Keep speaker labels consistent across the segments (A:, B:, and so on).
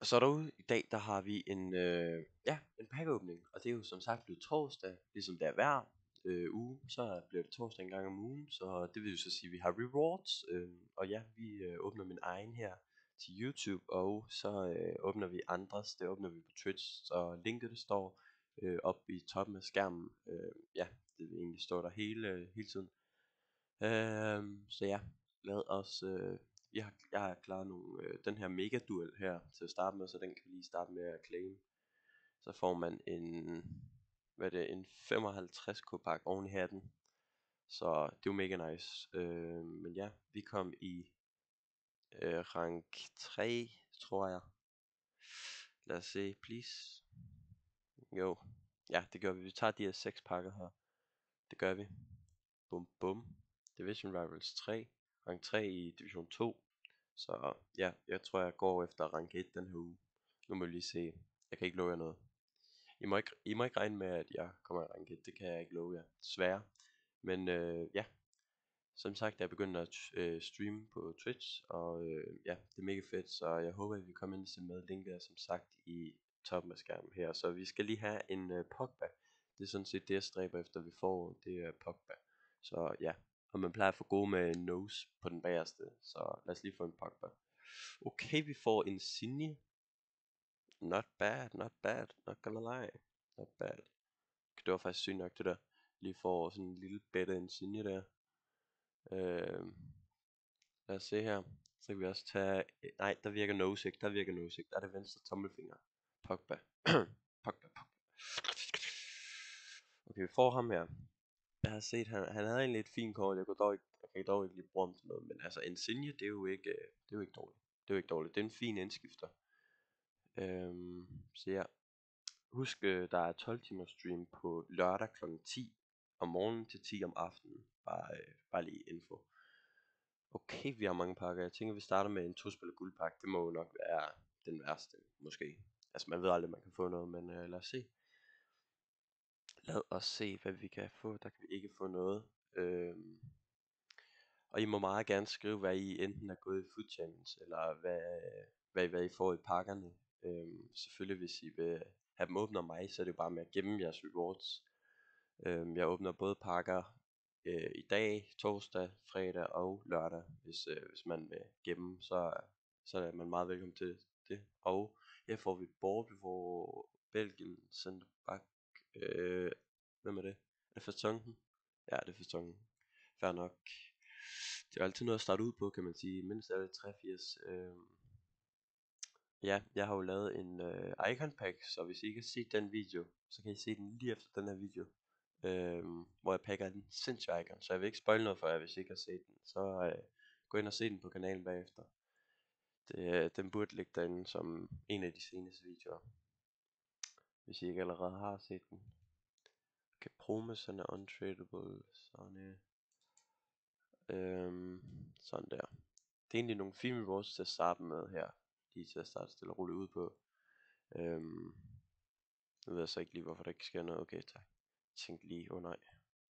A: Og så derude i dag, der har vi en, øh, ja, en pakkeåbning, og det er jo som sagt blevet torsdag, ligesom det er hver øh, uge, så bliver det torsdag en gang om ugen, så det vil jo så sige, at vi har rewards, øh, og ja, vi øh, åbner min egen her til YouTube, og så øh, åbner vi andres, det åbner vi på Twitch, så linket det står øh, op i toppen af skærmen, øh, ja, det vil egentlig stå der hele, hele tiden. Øh, så ja, lad os øh, jeg har, jeg har klaret nogle, øh, den her mega duel her til at starte med, så den kan vi lige starte med at claim. Så får man en, hvad det er en 55 pakke oven i hatten. Så det er jo mega nice. Øh, men ja, vi kom i øh, rank 3, tror jeg. Lad os se, please. Jo, ja, det gør vi. Vi tager de her 6 pakker her. Det gør vi. Bum bum. Division Rivals 3. Rang 3 i Division 2. Så ja, jeg tror, jeg går efter rank 1 den her uge. Nu må vi lige se. Jeg kan ikke love jer noget. I må ikke, I må ikke regne med, at jeg kommer i rank 1. Det kan jeg ikke love jer. Desværre. Men øh, ja, som sagt, jeg er begyndt at øh, streame på Twitch, og øh, ja, det er mega fedt, så jeg håber, at vi kommer ind og se med. Linket er som sagt i toppen af skærmen her, så vi skal lige have en øh, Pogba. Det er sådan set det, jeg stræber efter, vi får, det er Pogba. Så ja, og man plejer at få gode med nose på den bagerste. Så lad os lige få en Pogba. Okay, vi får en Signe. Not bad, not bad. Not gonna lie. Not bad. Det var faktisk sygt nok det der. Lige får sådan en lille bedre Insigne der. Øh, lad os se her. Så kan vi også tage... Nej, der virker nose ikke. Der virker nose ikke. Der er det venstre tommelfinger. Pogba. Pogba, Pogba. Okay, vi får ham her jeg har set, han, han havde egentlig et fint kort, jeg, kunne dog ikke, jeg kan dog ikke lige bruge ham til noget, men altså Insigne, det er jo ikke, øh, det er jo ikke dårligt. Det er jo ikke dårligt. Det er en fin indskifter. Øhm, så ja. Husk, øh, der er 12 timers stream på lørdag kl. 10 om morgenen til 10 om aftenen. Bare, øh, bare lige info. Okay, vi har mange pakker. Jeg tænker, vi starter med en tospiller guldpakke. Det må jo nok være den værste, måske. Altså, man ved aldrig, man kan få noget, men øh, lad os se lad os se, hvad vi kan få. Der kan vi ikke få noget. Øhm, og I må meget gerne skrive, hvad I enten er gået i Food Challenge, eller hvad, hvad, hvad I får i pakkerne. Øhm, selvfølgelig, hvis I vil have dem åbne mig, så er det jo bare med at gemme jeres rewards. Øhm, jeg åbner både pakker øh, i dag, torsdag, fredag og lørdag. Hvis, øh, hvis man vil gemme, så, så er man meget velkommen til det. Og her får vi bort, hvor Belgien sendte Øh, hvem er det? Er det Ja, det er Fastongen. Fair nok. Det er altid noget at starte ud på, kan man sige. Mindst er det 83. Øh, ja, jeg har jo lavet en øh, icon pack, så hvis I ikke har set den video, så kan I se den lige efter den her video. Øhm, hvor jeg pakker den sindssyge icon, så jeg vil ikke spoil noget for jer, hvis I ikke har set den. Så øh, gå ind og se den på kanalen bagefter. Det, øh, den burde ligge derinde som en af de seneste videoer hvis I ikke allerede har set den. Okay, promise han er untradeable, sådan øhm, sådan der. Det er egentlig nogle fine rewards til at starte med her. De er til at starte stille og roligt ud på. Øhm, nu ved jeg så ikke lige, hvorfor der ikke sker noget. Okay, tak. Jeg tænkte lige, åh oh, nej.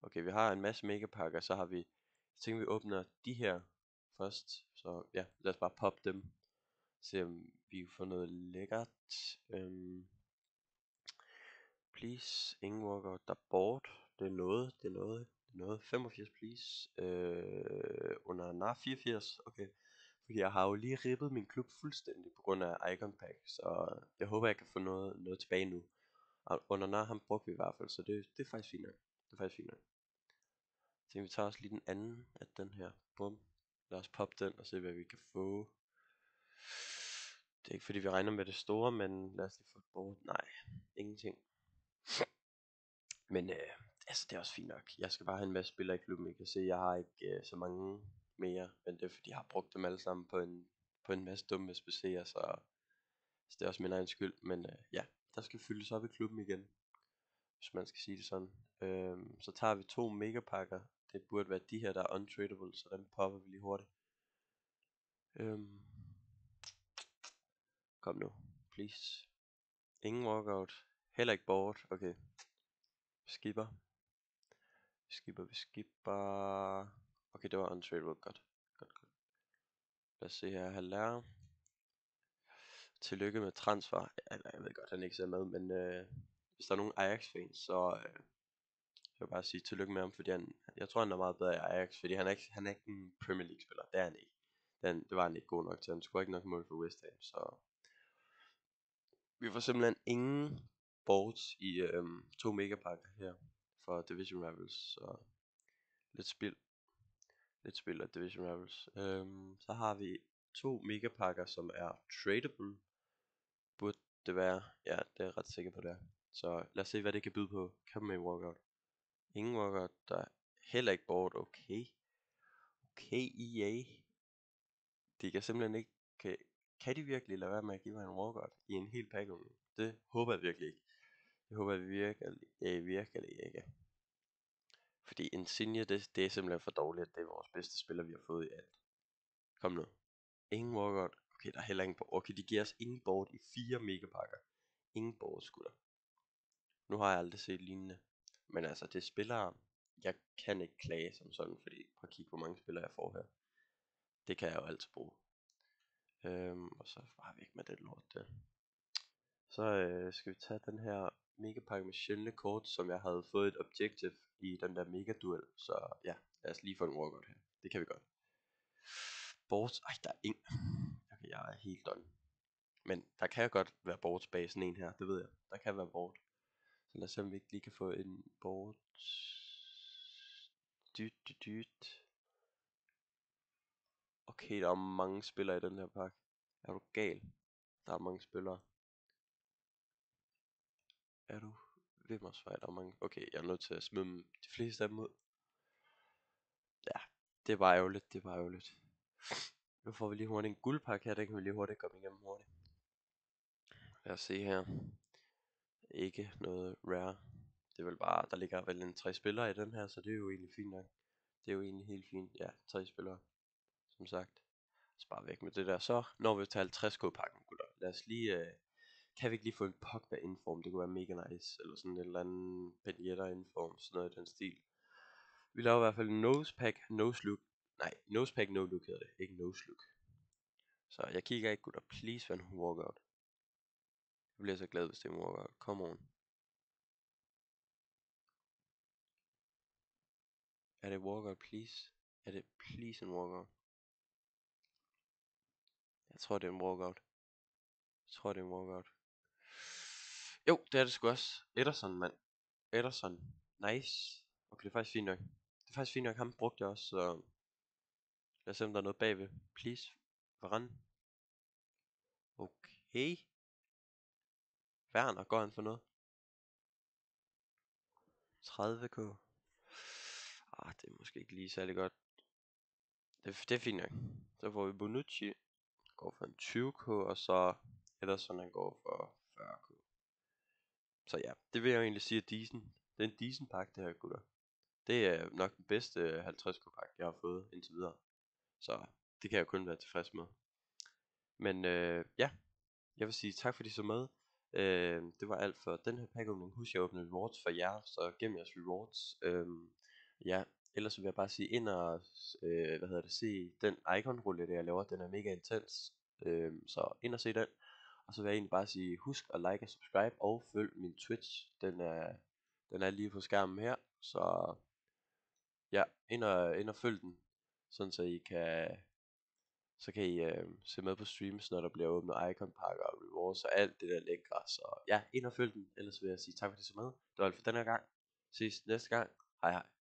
A: Okay, vi har en masse megapakker, så har vi... Jeg tænker, vi åbner de her først. Så ja, lad os bare poppe dem. Se om vi får noget lækkert. Øhm, please. Ingen walker Der bort. board. Det er noget. Det er noget. Det er noget. 85 please. Øh, under nar 84. Okay. Fordi jeg har jo lige rippet min klub fuldstændig på grund af Icon Pack. Så jeg håber, jeg kan få noget, noget tilbage nu. Og under nar ham brugte vi i hvert fald. Så det, det er faktisk fint nok. Det er faktisk fint nok. Så vi tager også lige den anden af den her. Bum. Lad os poppe den og se, hvad vi kan få. Det er ikke fordi vi regner med det store, men lad os lige få board. Nej, ingenting. Men øh, altså, det er også fint nok. Jeg skal bare have en masse spillere i klubben. Jeg kan se, jeg har ikke øh, så mange mere, men det er fordi, jeg har brugt dem alle sammen på en, på en masse dumme SBC'er, så, så det er også min egen skyld. Men øh, ja, der skal fyldes op i klubben igen, hvis man skal sige det sådan. Øh, så tager vi to megapakker. Det burde være de her, der er untradable, så dem popper vi lige hurtigt. Øh, kom nu, please. Ingen walkout. Heller ikke board. Okay. Skipper. Skipper, vi skipper. Okay, det var untradeable. Godt. Godt, godt. Lad os se her. lærer Tillykke med transfer. Eller, jeg ved godt, han ikke ser med, men øh, hvis der er nogen Ajax-fans, så øh, jeg vil bare sige tillykke med ham, fordi han, jeg tror, han er meget bedre i Ajax, fordi han er ikke, han er ikke en Premier League-spiller. Det er han ikke. Den, det var han ikke god nok til. Han skulle ikke nok mål for West Ham, så vi får simpelthen ingen boards i øhm, to megapakker her for Division Rivals, så lidt spil. Lidt spil af Division Rivals. Øhm, så har vi to megapakker, som er tradable. Burde det være? Ja, det er jeg ret sikker på det er. Så lad os se, hvad det kan byde på. Kan man walkout? Ingen walkout, der er heller ikke board. Okay. Okay, EA. De kan simpelthen ikke... Kan, kan de virkelig lade være med at give mig en walkout i en hel pakke? Det håber jeg virkelig ikke. Jeg håber virkelig, øh, virkelig ikke. Fordi Insigne, det, det er simpelthen for dårligt. Det er vores bedste spiller, vi har fået i alt. Kom nu. Ingen walkout. Okay, der er heller ingen board. Okay, de giver os ingen board i fire megapakker. Ingen board skulle Nu har jeg aldrig set lignende. Men altså, det er spillere. Jeg kan ikke klage som sådan, fordi prøv at kigge, hvor mange spillere jeg får her. Det kan jeg jo altid bruge. Øhm, og så bare væk med det lort der. Så øh, skal vi tage den her megapakke med sjældne kort, som jeg havde fået et objective i den der mega duel. Så ja, lad os lige få en workout her. Det kan vi godt. Bort, ej der er ingen. Okay, jeg er helt done. Men der kan godt være boards bag sådan en her, det ved jeg. Der kan være board. Så lad os se om vi ikke lige kan få en board. Dyt, dyt, dyt. Okay, der er mange spillere i den her pakke. Er du gal? Der er mange spillere er du Vimmersvej, der er mange. Okay, jeg er nødt til at smide dem, de fleste af dem ud. Ja, det var ærgerligt, det var ærgerligt. Nu får vi lige hurtigt en guldpakke her, den kan vi lige hurtigt komme igennem hurtigt. Lad os se her. Ikke noget rare. Det er vel bare, der ligger vel en tre spillere i den her, så det er jo egentlig fint nok. Det er jo egentlig helt fint. Ja, tre spillere. Som sagt. Så bare væk med det der. Så når vi til 50k pakken, gutter. Lad os lige øh, kan vi ikke lige få en Pogba inform, det kunne være mega nice, eller sådan en eller anden Pagnetta inform, sådan noget i den stil. Vi laver i hvert fald nose pack, nose look, nej, nose pack, no look hedder det, ikke nose look. Så jeg kigger ikke, gutter, please vær en out Jeg bliver så glad, hvis det er en walkout, come on. Er det out please? Er det please en out Jeg tror, det er en out Jeg tror, det er en out jo, det er det sgu også. Ederson, mand. Ederson. Nice. Okay, det er faktisk fint nok. Det er faktisk fint nok. Ham brugte jeg også, så... Lad os se, om der er noget bagved. Please. Varan. Okay. Werner, går han for noget? 30k. Ah, det er måske ikke lige særlig godt. Det, det er fint nok. Så får vi Bonucci. Går for en 20k, og så Ederson han går for så ja, det vil jeg jo egentlig sige, at er den decent pakke, det her gutter, det er nok den bedste 50 øh, pakke jeg har fået indtil videre. Så det kan jeg kun være tilfreds med. Men øh, ja, jeg vil sige tak fordi I så med. Øh, det var alt for den her pakkeåbning. Husk jeg åbne rewards for jer, så gem jeres rewards. Øh, ja, ellers vil jeg bare sige ind og øh, hvad hedder det, se den icon rulle jeg laver. Den er mega intens. Øh, så ind og se den. Og så vil jeg egentlig bare sige, husk at like og subscribe og følg min Twitch. Den er, den er lige på skærmen her, så ja, ind og, ind og følg den, sådan så I kan, så kan I øh, se med på streams, når der bliver åbnet icon pakker og rewards og alt det der lækre. Så ja, ind og følg den, ellers vil jeg sige tak fordi I så med. Det var alt for denne gang. Ses næste gang. Hej hej.